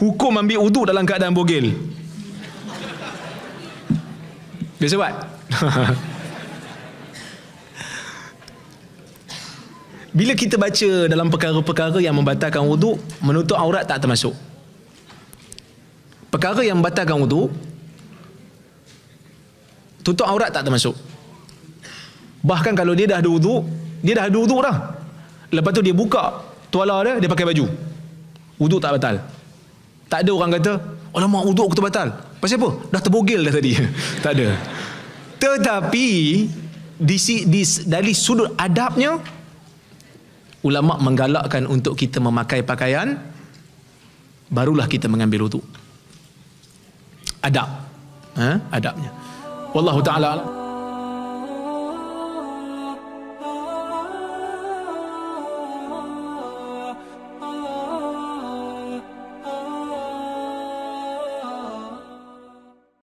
hukum ambil uduk dalam keadaan bogel biasa buat bila kita baca dalam perkara-perkara yang membatalkan uduk, menutup aurat tak termasuk perkara yang membatalkan uduk, tutup aurat tak termasuk bahkan kalau dia dah ada wuduk dia dah ada wuduk dah lepas tu dia buka tuala dia dia pakai baju Uduk tak batal tak ada orang kata, alamak wuduk aku terbatal. Pasal apa? Dah terbogil dah tadi. tak ada. Tetapi, di, di, dari sudut adabnya, ulama menggalakkan untuk kita memakai pakaian, barulah kita mengambil wuduk. Adab. Ha? Adabnya. Wallahu ta'ala